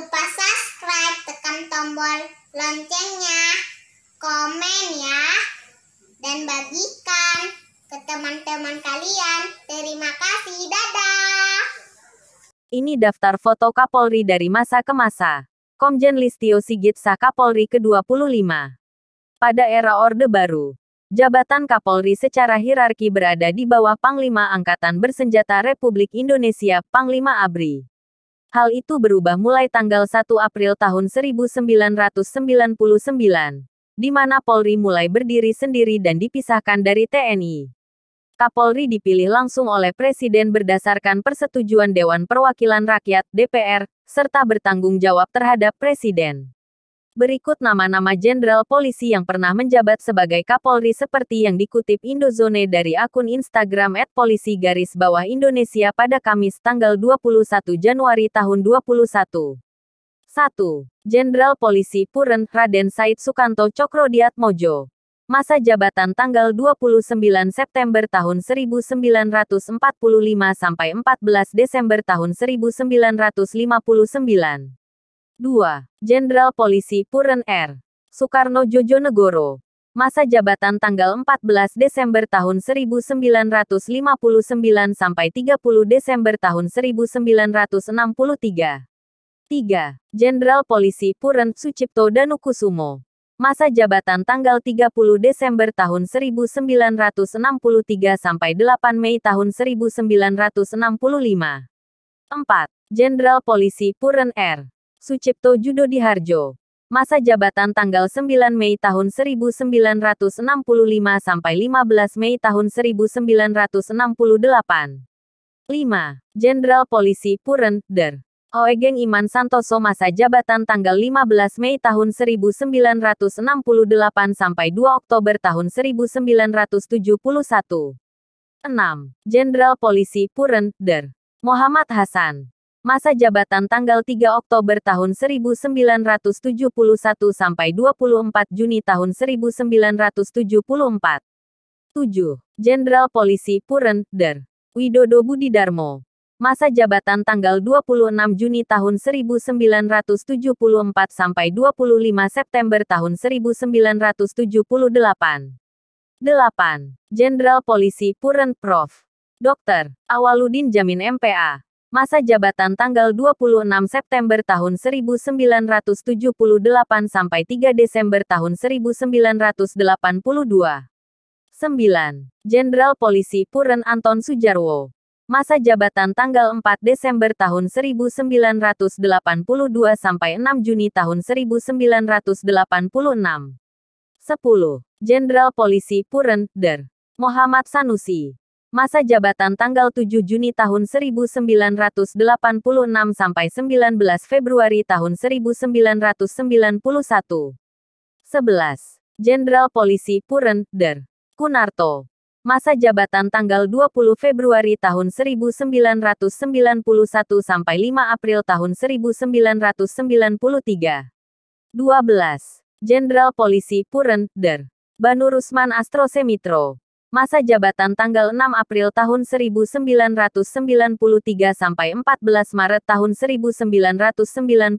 lupa subscribe, tekan tombol loncengnya, komen ya, dan bagikan ke teman-teman kalian. Terima kasih, dadah. Ini daftar foto Kapolri dari masa ke masa. Komjen Listio Sigit Sa Kapolri ke-25. Pada era Orde Baru, jabatan Kapolri secara hierarki berada di bawah Panglima Angkatan Bersenjata Republik Indonesia, Panglima ABRI. Hal itu berubah mulai tanggal 1 April tahun 1999, di mana Polri mulai berdiri sendiri dan dipisahkan dari TNI. Kapolri dipilih langsung oleh Presiden berdasarkan persetujuan Dewan Perwakilan Rakyat (DPR) serta bertanggung jawab terhadap Presiden. Berikut nama-nama jenderal polisi yang pernah menjabat sebagai Kapolri seperti yang dikutip Indozone dari akun Instagram @polisi garis bawah Indonesia pada Kamis tanggal 21 Januari tahun 2021. 1. Jenderal Polisi Puren Raden Said Sukanto Cokrodiat Mojo. Masa jabatan tanggal 29 September tahun 1945 sampai 14 Desember tahun 1959. 2. Jenderal Polisi Puren R. Soekarno Jojonegoro. Masa jabatan tanggal 14 Desember tahun 1959 sampai 30 Desember tahun 1963. 3. Jenderal Polisi Puren Sucipto Danukusumo. Masa jabatan tanggal 30 Desember tahun 1963 sampai 8 Mei tahun 1965. 4. Jenderal Polisi Puren R. Sucipto Judo Diharjo. Masa jabatan tanggal 9 Mei tahun 1965 sampai 15 Mei tahun 1968. 5. Jenderal Polisi Puren, Der. Oegeng Iman Santoso masa jabatan tanggal 15 Mei tahun 1968 sampai 2 Oktober tahun 1971. 6. Jenderal Polisi Puren, Der. Muhammad Hasan masa jabatan tanggal 3 Oktober tahun 1971 sampai 24 Juni tahun 1974. 7. Jenderal Polisi Puren, Der. Widodo Budidarmo Masa jabatan tanggal 26 Juni tahun 1974 sampai 25 September tahun 1978. 8. Jenderal Polisi Puren Prof. Dr. Awaludin Jamin MPA masa jabatan tanggal 26 September tahun 1978 sampai 3 Desember tahun 1982. 9. Jenderal Polisi Puren Anton Sujarwo. Masa jabatan tanggal 4 Desember tahun 1982 sampai 6 Juni tahun 1986. 10. Jenderal Polisi Puren, Der. Muhammad Sanusi masa jabatan tanggal 7 Juni tahun 1986 sampai 19 Februari tahun 1991. 11. Jenderal Polisi Puren, Der. Kunarto. Masa jabatan tanggal 20 Februari tahun 1991 sampai 5 April tahun 1993. 12. Jenderal Polisi Puren, Der. Banurusman Astrosemitro masa jabatan tanggal 6 April tahun 1993 sampai 14 Maret tahun 1996. 13.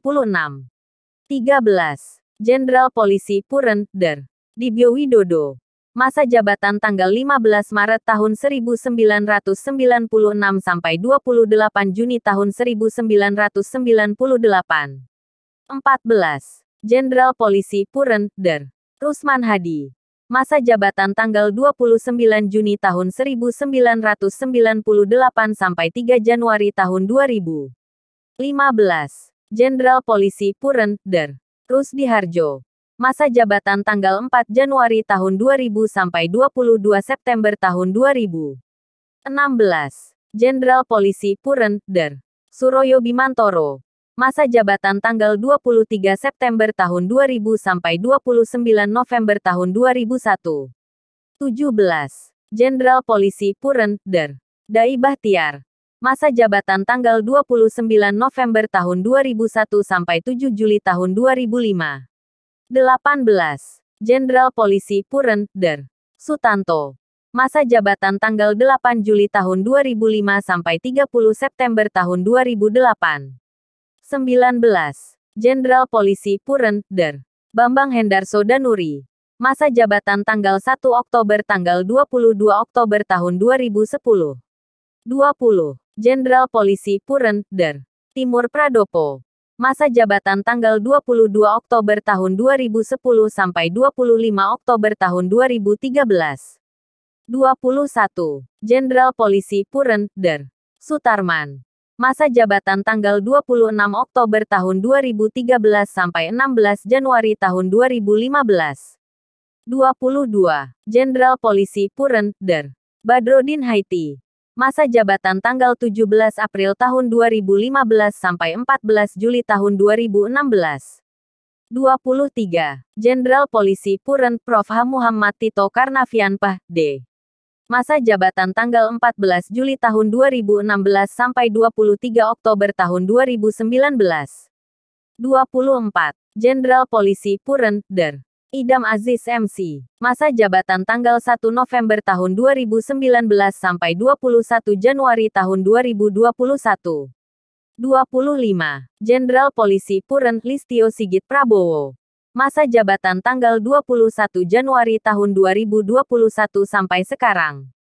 Jenderal Polisi Puren, Der. Dibyo Widodo. Masa jabatan tanggal 15 Maret tahun 1996 sampai 28 Juni tahun 1998. 14. Jenderal Polisi Puren, Der. Rusman Hadi masa jabatan tanggal 29 Juni tahun 1998 sampai 3 Januari tahun 2015. Jenderal Polisi Puren, Der. Rusdi Harjo. Masa jabatan tanggal 4 Januari tahun 2000 sampai 22 September tahun 2016. Jenderal Polisi Puren, Der. Suroyo Bimantoro masa jabatan tanggal 23 September tahun 2000 sampai 29 November tahun 2001. 17. Jenderal Polisi Puren, Der. Dai Bahtiar. Masa jabatan tanggal 29 November tahun 2001 sampai 7 Juli tahun 2005. 18. Jenderal Polisi Puren, Der. Sutanto. Masa jabatan tanggal 8 Juli tahun 2005 sampai 30 September tahun 2008. 19. Jenderal Polisi Puren, Der. Bambang Hendarso Danuri. Masa jabatan tanggal 1 Oktober tanggal 22 Oktober tahun 2010. 20. Jenderal Polisi Puren, Der. Timur Pradopo. Masa jabatan tanggal 22 Oktober tahun 2010 sampai 25 Oktober tahun 2013. 21. Jenderal Polisi Puren, Der. Sutarman masa jabatan tanggal 26 Oktober tahun 2013 sampai 16 Januari tahun 2015. 22. Jenderal Polisi Puren, Der. Badrodin Haiti. Masa jabatan tanggal 17 April tahun 2015 sampai 14 Juli tahun 2016. 23. Jenderal Polisi Puren Prof. H. Muhammad Tito Karnavian Pah, D masa jabatan tanggal 14 Juli tahun 2016 sampai 23 Oktober tahun 2019. 24. Jenderal Polisi Puren, Der. Idam Aziz MC. Masa jabatan tanggal 1 November tahun 2019 sampai 21 Januari tahun 2021. 25. Jenderal Polisi Puren Listio Sigit Prabowo masa jabatan tanggal 21 Januari tahun 2021 sampai sekarang.